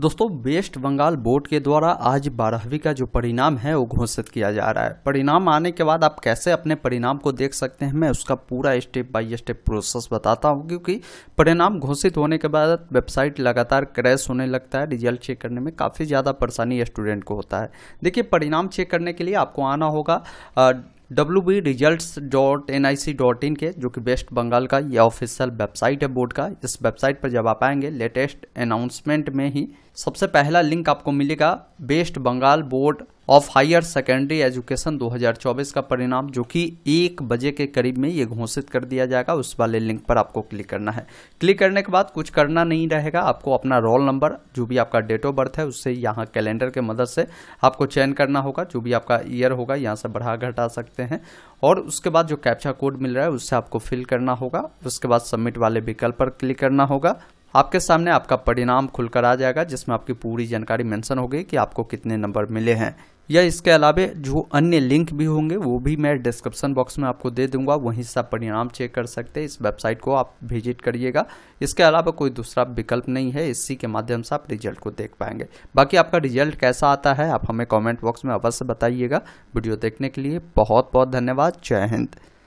दोस्तों waste Bengal board के द्वारा आज बारहवीं का जो परिणाम है वो घोषित किया जा रहा है परिणाम आने के बाद आप कैसे अपने परिणाम को देख सकते हैं मैं उसका पूरा स्टेप बाय स्टेप प्रोसेस बताता हूँ क्योंकि परिणाम घोषित होने के बाद वेबसाइट लगातार क्रैश होने लगता है रिजल्ट चेक करने में काफ़ी ज़्यादा परेशानी स्टूडेंट को होता है देखिए परिणाम चेक करने के लिए आपको आना होगा W B result dot N I C dot in के जो कि वेस्ट बंगाल का यह ऑफिशियल वेबसाइट है बोर्ड का इस वेबसाइट पर जब आप आएंगे लेटेस्ट अनाउंसमेंट में ही सबसे पहला लिंक आपको मिलेगा West Bengal board of higher secondary education 2024 का परिणाम जो कि एक बजे के करीब में ये घोषित कर दिया जाएगा उस वाले लिंक पर आपको क्लिक करना है क्लिक करने के बाद कुछ करना नहीं रहेगा आपको अपना रोल नंबर जो भी आपका डेट ऑफ बर्थ है उससे यहाँ कैलेंडर के मदद से आपको चयन करना होगा जो भी आपका ईयर होगा यहाँ से बढ़ा घटा सकते हैं और उसके बाद जो कैप्चा कोड मिल रहा है उससे आपको फिल करना होगा उसके बाद सबमिट वाले विकल्प पर क्लिक करना होगा आपके सामने आपका परिणाम खुलकर आ जाएगा जिसमें आपकी पूरी जानकारी मेंशन होगी कि आपको कितने नंबर मिले हैं या इसके अलावा जो अन्य लिंक भी होंगे वो भी मैं डिस्क्रिप्सन बॉक्स में आपको दे दूंगा वहीं से आप परिणाम चेक कर सकते हैं इस वेबसाइट को आप विजिट करिएगा इसके अलावा कोई दूसरा विकल्प नहीं है इसी के माध्यम से आप रिजल्ट को देख पाएंगे बाकी आपका रिजल्ट कैसा आता है आप हमें कॉमेंट बॉक्स में अवश्य बताइएगा वीडियो देखने के लिए बहुत बहुत धन्यवाद जय हिंद